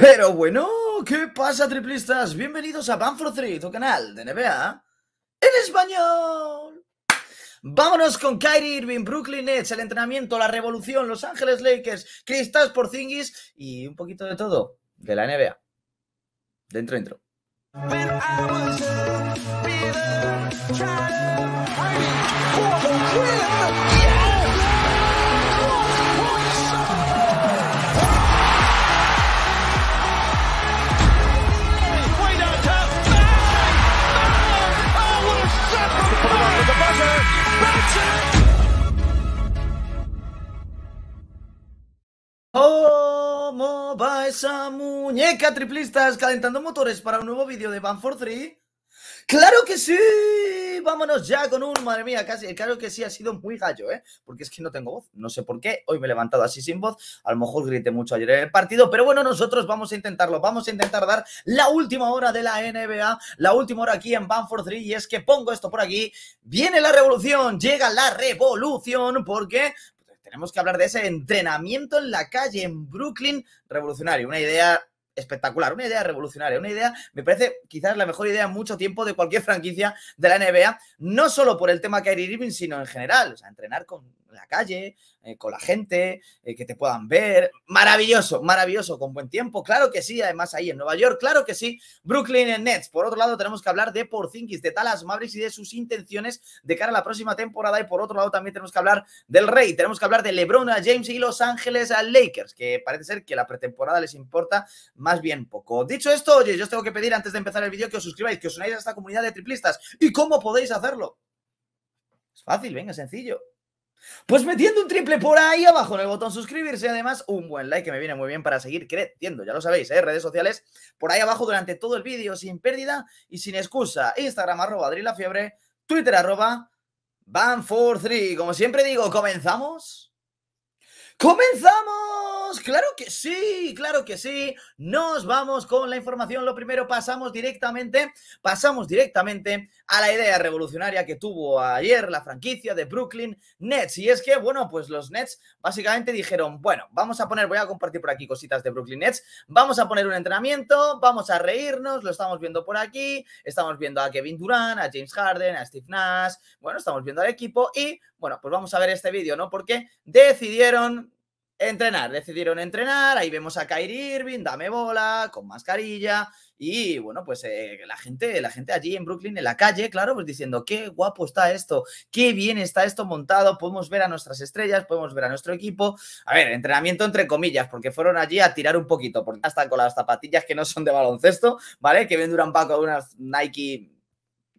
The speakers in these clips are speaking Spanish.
Pero bueno, ¿qué pasa triplistas? Bienvenidos a Banford 3, tu canal de NBA en español. Vámonos con Kyrie Irving, Brooklyn Nets, el entrenamiento, la revolución, Los Ángeles Lakers, Cristas Porzingis y un poquito de todo de la NBA. Dentro, dentro. ¿Cómo va esa muñeca triplistas calentando motores para un nuevo vídeo de for 3? ¡Claro que sí! Vámonos ya con un, madre mía, casi, claro que sí ha sido muy gallo, ¿eh? Porque es que no tengo voz, no sé por qué, hoy me he levantado así sin voz, a lo mejor grité mucho ayer en el partido, pero bueno, nosotros vamos a intentarlo, vamos a intentar dar la última hora de la NBA, la última hora aquí en for 3, y es que pongo esto por aquí, viene la revolución, llega la revolución, ¿por qué? tenemos que hablar de ese entrenamiento en la calle en Brooklyn revolucionario, una idea espectacular, una idea revolucionaria, una idea, me parece quizás la mejor idea en mucho tiempo de cualquier franquicia de la NBA, no solo por el tema Kyrie Irving, sino en general, o sea, entrenar con la calle, eh, con la gente, eh, que te puedan ver. Maravilloso, maravilloso, con buen tiempo. Claro que sí, además ahí en Nueva York, claro que sí. Brooklyn en Nets. Por otro lado, tenemos que hablar de Porzingis, de Talas Mavericks y de sus intenciones de cara a la próxima temporada. Y por otro lado, también tenemos que hablar del Rey, tenemos que hablar de LeBron a James y Los Ángeles a Lakers, que parece ser que la pretemporada les importa más bien poco. Dicho esto, oye, yo os tengo que pedir antes de empezar el vídeo que os suscribáis, que os unáis a esta comunidad de triplistas. ¿Y cómo podéis hacerlo? Es fácil, venga, sencillo pues metiendo un triple por ahí abajo en el botón suscribirse, además un buen like que me viene muy bien para seguir creciendo, ya lo sabéis, ¿eh? redes sociales por ahí abajo durante todo el vídeo, sin pérdida y sin excusa, Instagram arroba Adri Fiebre, Twitter arroba ban 43 como siempre digo, comenzamos. ¡Comenzamos! ¡Claro que sí! ¡Claro que sí! Nos vamos con la información. Lo primero, pasamos directamente, pasamos directamente a la idea revolucionaria que tuvo ayer la franquicia de Brooklyn Nets. Y es que, bueno, pues los Nets básicamente dijeron: bueno, vamos a poner, voy a compartir por aquí cositas de Brooklyn Nets, vamos a poner un entrenamiento, vamos a reírnos, lo estamos viendo por aquí, estamos viendo a Kevin Durant, a James Harden, a Steve Nash, bueno, estamos viendo al equipo y, bueno, pues vamos a ver este vídeo, ¿no? Porque decidieron entrenar, decidieron entrenar, ahí vemos a Kyrie Irving, dame bola, con mascarilla, y bueno, pues eh, la gente, la gente allí en Brooklyn, en la calle, claro, pues diciendo, qué guapo está esto, qué bien está esto montado, podemos ver a nuestras estrellas, podemos ver a nuestro equipo, a ver, entrenamiento entre comillas, porque fueron allí a tirar un poquito, porque hasta con las zapatillas que no son de baloncesto, ¿vale? Que venduran paco unas Nike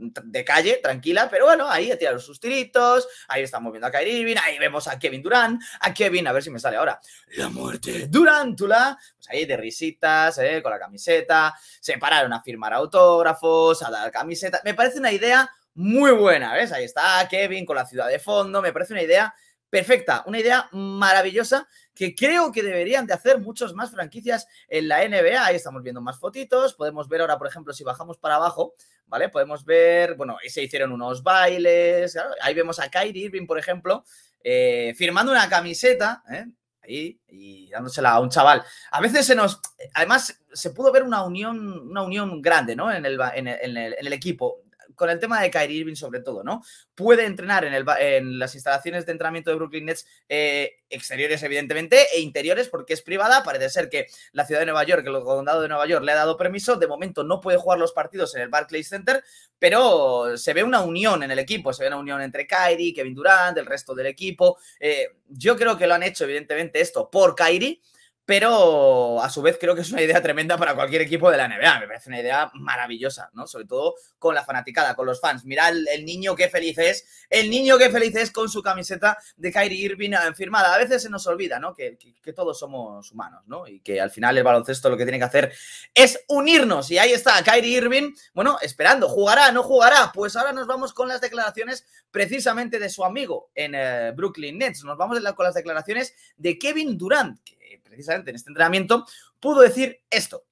de calle, tranquila, pero bueno, ahí ha tirado sus tiritos, ahí estamos viendo a Kyrie ahí vemos a Kevin Durán, a Kevin, a ver si me sale ahora, la muerte Durantula, pues ahí de risitas, eh, con la camiseta, se pararon a firmar autógrafos, a dar camiseta. me parece una idea muy buena, ¿ves? Ahí está Kevin con la ciudad de fondo, me parece una idea perfecta, una idea maravillosa que creo que deberían de hacer muchos más franquicias en la NBA. Ahí estamos viendo más fotitos. Podemos ver ahora, por ejemplo, si bajamos para abajo, ¿vale? Podemos ver, bueno, ahí se hicieron unos bailes. Ahí vemos a Kyrie Irving, por ejemplo, eh, firmando una camiseta, ¿eh? Ahí, y dándosela a un chaval. A veces se nos. Además, se pudo ver una unión, una unión grande, ¿no? en el, en el equipo con el tema de Kyrie Irving sobre todo, ¿no? Puede entrenar en, el, en las instalaciones de entrenamiento de Brooklyn Nets eh, exteriores, evidentemente, e interiores, porque es privada. Parece ser que la ciudad de Nueva York, el condado de Nueva York, le ha dado permiso. De momento no puede jugar los partidos en el Barclays Center, pero se ve una unión en el equipo, se ve una unión entre Kyrie, Kevin Durant, el resto del equipo. Eh, yo creo que lo han hecho, evidentemente, esto por Kyrie pero a su vez creo que es una idea tremenda para cualquier equipo de la NBA. Me parece una idea maravillosa, ¿no? Sobre todo con la fanaticada, con los fans. Mirad el, niño que feliz es, el niño que feliz es con su camiseta de Kyrie Irving eh, firmada. A veces se nos olvida, ¿no? Que, todos somos humanos, ¿no? Y que al final el baloncesto lo que tiene que hacer es unirnos. Y ahí está Kyrie Irving, bueno, esperando. ¿Jugará? ¿No jugará? Pues ahora nos vamos con las declaraciones precisamente de su amigo en eh, Brooklyn Nets. Nos vamos con las declaraciones de Kevin Durant, eh, precisamente en este entrenamiento, pudo decir esto.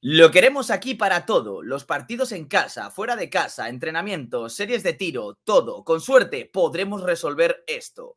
Lo queremos aquí para todo, los partidos en casa, fuera de casa, entrenamientos, series de tiro, todo. Con suerte podremos resolver esto.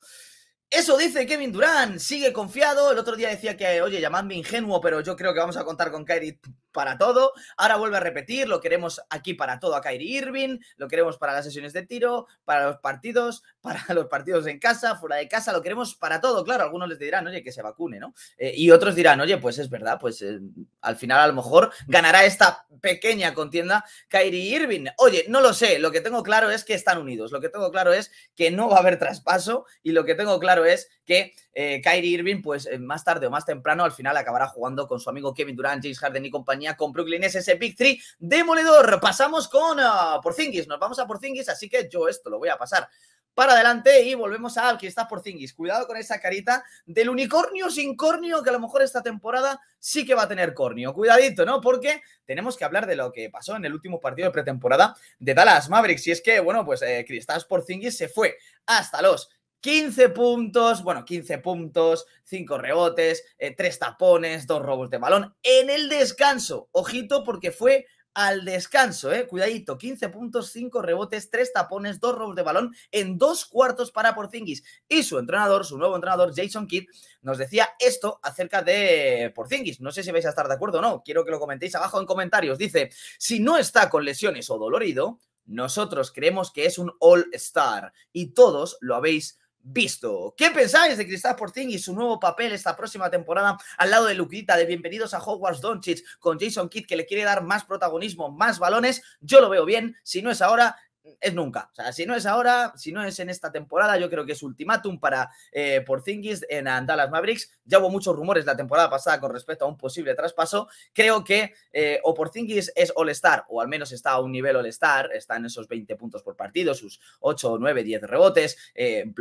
Eso dice Kevin Durán, sigue confiado. El otro día decía que, oye, llamadme ingenuo, pero yo creo que vamos a contar con Kyrie para todo. Ahora vuelve a repetir, lo queremos aquí para todo a Kyrie Irving, lo queremos para las sesiones de tiro, para los partidos, para los partidos en casa, fuera de casa, lo queremos para todo. Claro, algunos les dirán, oye, que se vacune, ¿no? Eh, y otros dirán, oye, pues es verdad, pues eh, al final a lo mejor ganará esta pequeña contienda Kyrie Irving. Oye, no lo sé, lo que tengo claro es que están unidos, lo que tengo claro es que no va a haber traspaso y lo que tengo claro es que eh, Kyrie Irving, pues eh, más tarde o más temprano, al final acabará jugando con su amigo Kevin Durant, James Harden y compañía con Brooklyn. Es ese Big Three demoledor. Pasamos con ah, Porzingis. Nos vamos a Porzingis, así que yo esto lo voy a pasar para adelante y volvemos a aquí está Porzingis. Cuidado con esa carita del unicornio sin cornio, que a lo mejor esta temporada sí que va a tener cornio. Cuidadito, ¿no? Porque tenemos que hablar de lo que pasó en el último partido de pretemporada de Dallas Mavericks. Y es que, bueno, pues eh, Cristás Cristas Porzingis se fue hasta los 15 puntos, bueno, 15 puntos, 5 rebotes, 3 eh, tapones, 2 robos de balón en el descanso. Ojito porque fue al descanso, ¿eh? Cuidadito, 15 puntos, 5 rebotes, 3 tapones, 2 robos de balón en dos cuartos para Porzingis. Y su entrenador, su nuevo entrenador, Jason Kidd, nos decía esto acerca de Porzingis. No sé si vais a estar de acuerdo o no, quiero que lo comentéis abajo en comentarios. Dice, si no está con lesiones o dolorido, nosotros creemos que es un all-star y todos lo habéis visto. ¿Qué pensáis de Cristal Porzingis y su nuevo papel esta próxima temporada al lado de Luquita de Bienvenidos a Hogwarts Doncic con Jason Kidd que le quiere dar más protagonismo, más balones? Yo lo veo bien, si no es ahora, es nunca. O sea, si no es ahora, si no es en esta temporada, yo creo que es ultimátum para eh, Porzingis en Andalas Mavericks. Ya hubo muchos rumores la temporada pasada con respecto a un posible traspaso. Creo que eh, o Porzingis es All-Star, o al menos está a un nivel All-Star, está en esos 20 puntos por partido, sus 8, 9, 10 rebotes, eh,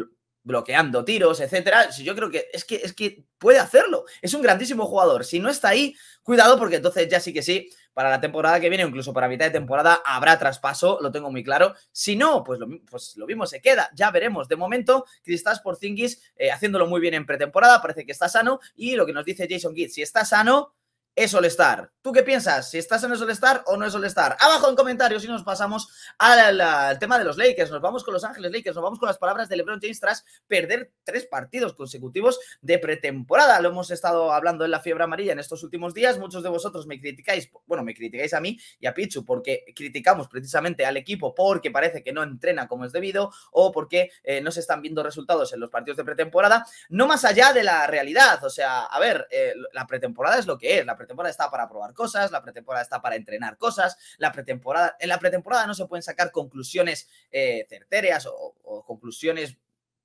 bloqueando tiros, etcétera. Yo creo que es, que es que puede hacerlo. Es un grandísimo jugador. Si no está ahí, cuidado, porque entonces ya sí que sí, para la temporada que viene, incluso para mitad de temporada, habrá traspaso, lo tengo muy claro. Si no, pues lo, pues mismo se queda. Ya veremos. De momento, Cristás Porzingis eh, haciéndolo muy bien en pretemporada, parece que está sano. Y lo que nos dice Jason Kidd, si está sano, es all ¿Tú qué piensas? ¿Si estás en el all o no es All-Star? Abajo en comentarios y nos pasamos al, tema de los Lakers. Nos vamos con Los Ángeles Lakers. Nos vamos con las palabras de LeBron James tras perder tres partidos consecutivos de pretemporada. Lo hemos estado hablando en la fiebre amarilla en estos últimos días. Muchos de vosotros me criticáis, bueno, me criticáis a mí y a Pichu porque criticamos precisamente al equipo porque parece que no entrena como es debido o porque eh, no se están viendo resultados en los partidos de pretemporada. No más allá de la realidad. O sea, a ver, eh, la pretemporada es lo que es. La pretemporada está para probar cosas, la pretemporada está para entrenar cosas, la pretemporada, en la pretemporada no se pueden sacar conclusiones eh, certeras o, conclusiones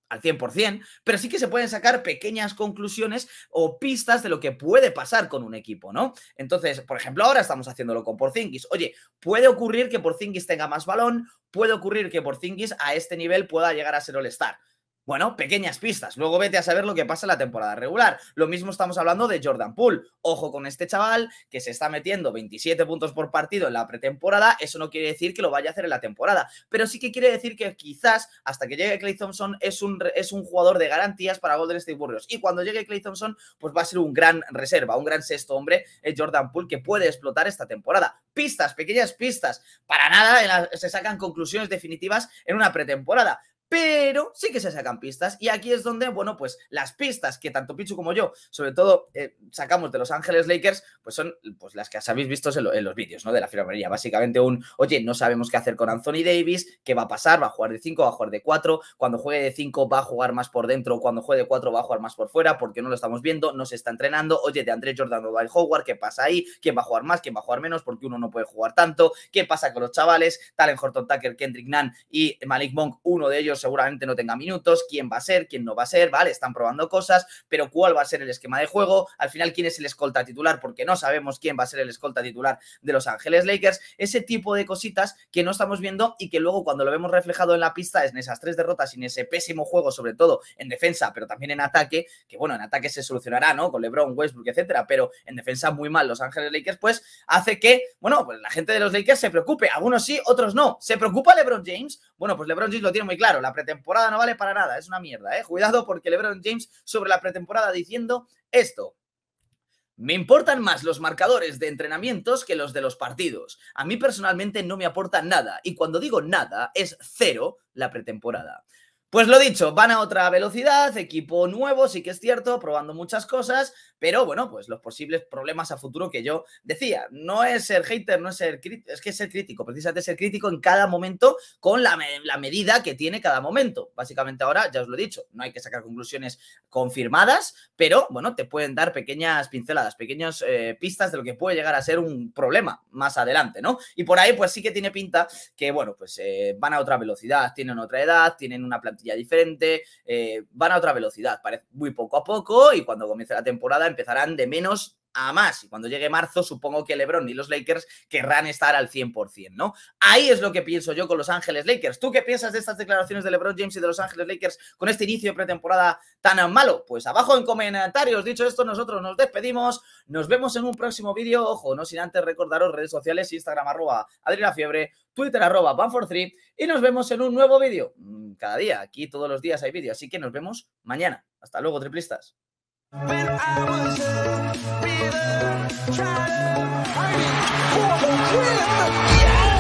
al 100%, pero sí que se pueden sacar pequeñas conclusiones o pistas de lo que puede pasar con un equipo, ¿no? Entonces, por ejemplo, ahora estamos haciéndolo con Porzingis. Oye, puede ocurrir que Porzingis tenga más balón, puede ocurrir que Porzingis a este nivel pueda llegar a ser All-Star. Bueno, pequeñas pistas. Luego vete a saber lo que pasa en la temporada regular. Lo mismo estamos hablando de Jordan Poole. Ojo con este chaval que se está metiendo 27 puntos por partido en la pretemporada. Eso no quiere decir que lo vaya a hacer en la temporada. Pero sí que quiere decir que quizás hasta que llegue Clay Thompson es un, es un jugador de garantías para Golden State Warriors. Y cuando llegue Clay Thompson, pues va a ser un gran reserva, un gran sexto hombre, el eh, Jordan Poole, que puede explotar esta temporada. Pistas, pequeñas pistas. Para nada se sacan conclusiones definitivas en una pretemporada pero sí que se sacan pistas. Y aquí es donde, bueno, pues las pistas que tanto Pichu como yo, sobre todo, eh, sacamos de Los Ángeles Lakers, pues son pues, las que habéis visto en, los vídeos, ¿no? De la firmería. Básicamente un, oye, no sabemos qué hacer con Anthony Davis, qué va a pasar, va a jugar de 5, va a jugar de 4, cuando juegue de 5 va a jugar más por dentro, cuando juegue de 4 va a jugar más por fuera, porque no lo estamos viendo, no se está entrenando, oye, de Andrés Jordan o Howard, ¿qué pasa ahí? ¿Quién va a jugar más? ¿Quién va a jugar menos? Porque uno no puede jugar tanto, ¿qué pasa con los chavales? Talen Horton Tucker, Kendrick Nunn y Malik Monk, uno de ellos seguramente no tenga minutos, quién va a ser, quién no va a ser, vale, están probando cosas, pero cuál va a ser el esquema de juego, al final quién es el escolta titular, porque no sabemos quién va a ser el escolta titular de Los Ángeles Lakers, ese tipo de cositas que no estamos viendo y que luego cuando lo vemos reflejado en la pista es en esas tres derrotas y en ese pésimo juego, sobre todo en defensa, pero también en ataque, que bueno, en ataque se solucionará, ¿no? Con LeBron, Westbrook, etcétera, pero en defensa muy mal Los Ángeles Lakers, pues hace que, bueno, pues la gente de los Lakers se preocupe, algunos sí, otros no. ¿Se preocupa LeBron James? Bueno, pues LeBron James lo tiene muy claro, la pretemporada no vale para nada, es una mierda, ¿eh? Cuidado porque LeBron James sobre la pretemporada diciendo esto. Me importan más los marcadores de entrenamientos que los de los partidos. A mí personalmente no me aportan nada y cuando digo nada es cero la pretemporada. Pues lo dicho, van a otra velocidad, equipo nuevo, sí que es cierto, probando muchas cosas, pero bueno, pues los posibles problemas a futuro que yo decía, no es ser hater, no es ser crítico, es que es ser crítico, precisamente ser crítico en cada momento con la, medida que tiene cada momento. Básicamente ahora, ya os lo he dicho, no hay que sacar conclusiones confirmadas, pero bueno, te pueden dar pequeñas pinceladas, pequeñas eh, pistas de lo que puede llegar a ser un problema más adelante, ¿no? Y por ahí pues sí que tiene pinta que, bueno, pues eh, van a otra velocidad, tienen otra edad, tienen una plantilla ya diferente, eh, van a otra velocidad, parece muy poco a poco y cuando comience la temporada empezarán de menos a más. Y cuando llegue marzo, supongo que LeBron y los Lakers querrán estar al 100%, ¿no? Ahí es lo que pienso yo con Los Ángeles Lakers. ¿Tú qué piensas de estas declaraciones de LeBron James y de Los Ángeles Lakers con este inicio de pretemporada tan malo? Pues abajo en comentarios. Dicho esto, nosotros nos despedimos. Nos vemos en un próximo vídeo. Ojo, no sin antes recordaros redes sociales, Instagram arroba Adriana Twitter arroba Banfor3 y nos vemos en un nuevo vídeo. Mm, cada día, aquí todos los días hay vídeos, así que nos vemos mañana. Hasta luego, triplistas. When I was a bitter, trying to find it for yeah!